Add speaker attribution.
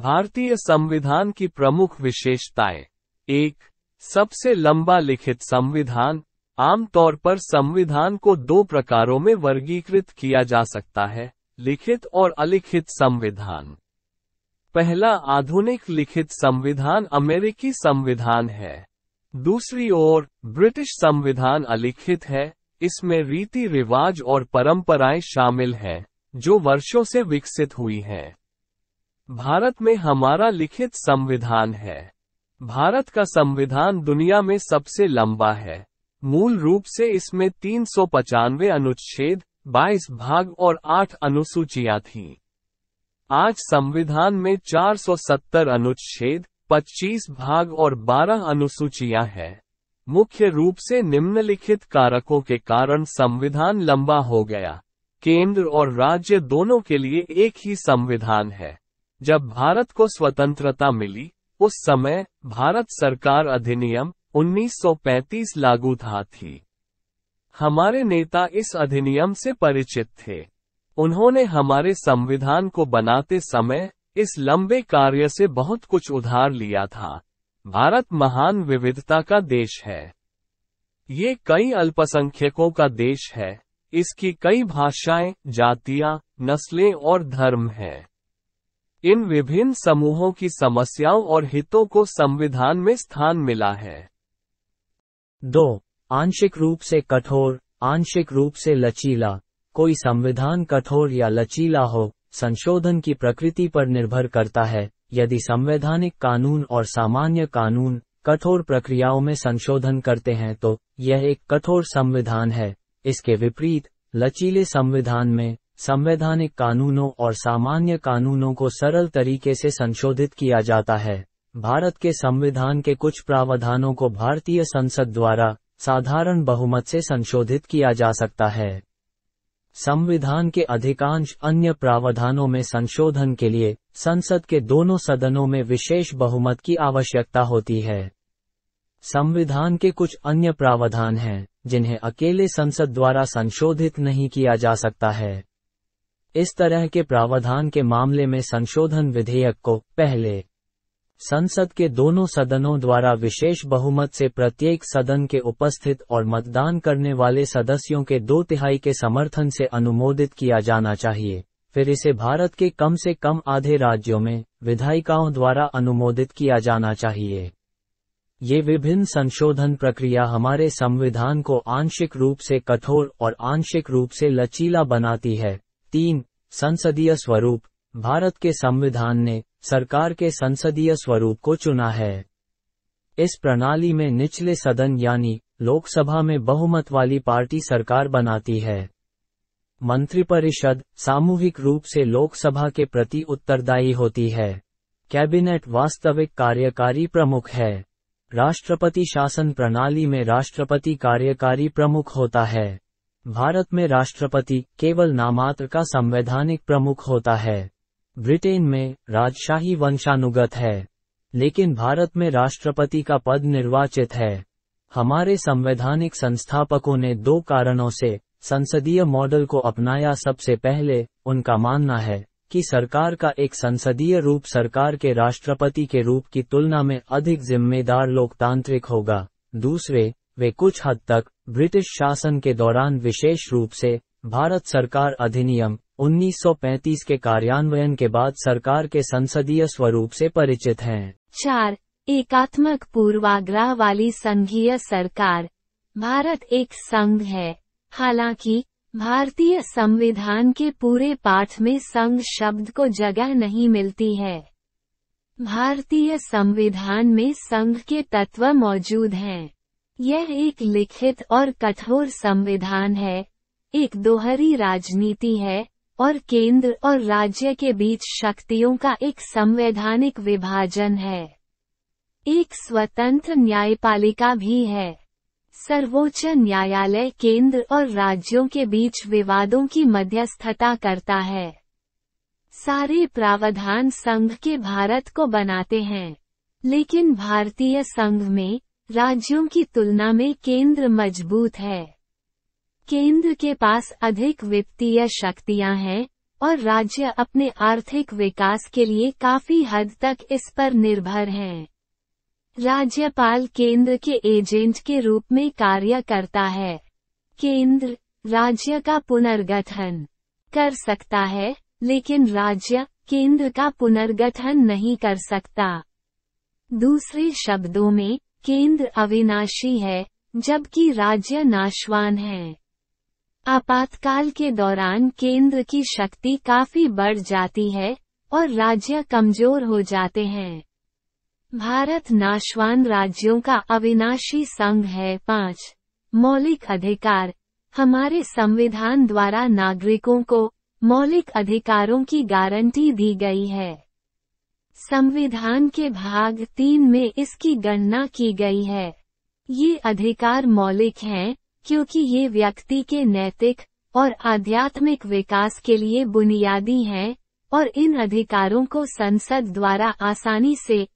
Speaker 1: भारतीय संविधान की प्रमुख विशेषताएं एक सबसे लंबा लिखित संविधान आमतौर पर संविधान को दो प्रकारों में वर्गीकृत किया जा सकता है लिखित और अलिखित संविधान पहला आधुनिक लिखित संविधान अमेरिकी संविधान है दूसरी ओर ब्रिटिश संविधान अलिखित है इसमें रीति रिवाज और परंपराएं शामिल हैं जो वर्षों से विकसित हुई हैं भारत में हमारा लिखित संविधान है भारत का संविधान दुनिया में सबसे लंबा है मूल रूप से इसमें तीन सौ पचानवे अनुच्छेद बाईस भाग और आठ अनुसूचियां थीं। आज संविधान में चार सौ सत्तर अनुच्छेद पच्चीस भाग और बारह अनुसूचियां हैं मुख्य रूप से निम्नलिखित कारकों के कारण संविधान लंबा हो गया केंद्र और राज्य दोनों के लिए एक ही संविधान है जब भारत को स्वतंत्रता मिली उस समय भारत सरकार अधिनियम 1935 लागू था थी हमारे नेता इस अधिनियम से परिचित थे उन्होंने हमारे संविधान को बनाते समय इस लंबे कार्य से बहुत कुछ उधार लिया था भारत महान विविधता का देश है ये कई अल्पसंख्यकों का देश है इसकी कई भाषाएं जातियां, नस्लें और धर्म हैं। इन विभिन्न समूहों की समस्याओं और हितों को संविधान में स्थान मिला है
Speaker 2: दो आंशिक रूप से कठोर आंशिक रूप से लचीला कोई संविधान कठोर या लचीला हो संशोधन की प्रकृति पर निर्भर करता है यदि संवैधानिक कानून और सामान्य कानून कठोर प्रक्रियाओं में संशोधन करते हैं तो यह एक कठोर संविधान है इसके विपरीत लचीले संविधान में संवैधानिक कानूनों और सामान्य कानूनों को सरल तरीके से संशोधित किया जाता है भारत के संविधान के कुछ प्रावधानों को भारतीय संसद द्वारा साधारण बहुमत से संशोधित किया जा सकता है संविधान के अधिकांश अन्य प्रावधानों में संशोधन के लिए संसद के दोनों सदनों में विशेष बहुमत की आवश्यकता होती है संविधान के कुछ अन्य प्रावधान हैं जिन्हें अकेले संसद द्वारा संशोधित नहीं किया जा सकता है इस तरह के प्रावधान के मामले में संशोधन विधेयक को पहले संसद के दोनों सदनों द्वारा विशेष बहुमत से प्रत्येक सदन के उपस्थित और मतदान करने वाले सदस्यों के दो तिहाई के समर्थन से अनुमोदित किया जाना चाहिए फिर इसे भारत के कम से कम आधे राज्यों में विधायिकाओं द्वारा अनुमोदित किया जाना चाहिए ये विभिन्न संशोधन प्रक्रिया हमारे संविधान को आंशिक रूप से कठोर और आंशिक रूप से लचीला बनाती है तीन संसदीय स्वरूप भारत के संविधान ने सरकार के संसदीय स्वरूप को चुना है इस प्रणाली में निचले सदन यानी लोकसभा में बहुमत वाली पार्टी सरकार बनाती है मंत्रिपरिषद सामूहिक रूप से लोकसभा के प्रति उत्तरदायी होती है कैबिनेट वास्तविक कार्यकारी प्रमुख है राष्ट्रपति शासन प्रणाली में राष्ट्रपति कार्यकारी प्रमुख होता है भारत में राष्ट्रपति केवल नामात्र का संवैधानिक प्रमुख होता है ब्रिटेन में राजशाही वंशानुगत है लेकिन भारत में राष्ट्रपति का पद निर्वाचित है हमारे संवैधानिक संस्थापकों ने दो कारणों से संसदीय मॉडल को अपनाया सबसे पहले उनका मानना है कि सरकार का एक संसदीय रूप सरकार के राष्ट्रपति के रूप की तुलना में अधिक जिम्मेदार लोकतांत्रिक होगा दूसरे वे कुछ हद तक ब्रिटिश शासन के दौरान विशेष रूप से भारत सरकार अधिनियम 1935 के कार्यान्वयन के बाद सरकार के संसदीय स्वरूप से परिचित हैं।
Speaker 3: चार एकात्मक पूर्वाग्रह वाली संघीय सरकार भारत एक संघ है हालांकि भारतीय संविधान के पूरे पाठ में संघ शब्द को जगह नहीं मिलती है भारतीय संविधान में संघ के तत्व मौजूद हैं यह एक लिखित और कठोर संविधान है एक दोहरी राजनीति है और केंद्र और राज्य के बीच शक्तियों का एक संवैधानिक विभाजन है एक स्वतंत्र न्यायपालिका भी है सर्वोच्च न्यायालय केंद्र और राज्यों के बीच विवादों की मध्यस्थता करता है सारे प्रावधान संघ के भारत को बनाते हैं लेकिन भारतीय संघ में राज्यों की तुलना में केंद्र मजबूत है केंद्र के पास अधिक वित्तीय शक्तियां हैं और राज्य अपने आर्थिक विकास के लिए काफी हद तक इस पर निर्भर हैं। राज्यपाल केंद्र के एजेंट के रूप में कार्य करता है केंद्र राज्य का पुनर्गठन कर सकता है लेकिन राज्य केंद्र का पुनर्गठन नहीं कर सकता दूसरे शब्दों में केंद्र अविनाशी है जबकि राज्य नाशवान है आपातकाल के दौरान केंद्र की शक्ति काफी बढ़ जाती है और राज्य कमजोर हो जाते हैं भारत नाशवान राज्यों का अविनाशी संघ है पाँच मौलिक अधिकार हमारे संविधान द्वारा नागरिकों को मौलिक अधिकारों की गारंटी दी गई है संविधान के भाग तीन में इसकी गणना की गई है ये अधिकार मौलिक हैं, क्योंकि ये व्यक्ति के नैतिक और आध्यात्मिक विकास के लिए बुनियादी हैं, और इन अधिकारों को संसद द्वारा आसानी से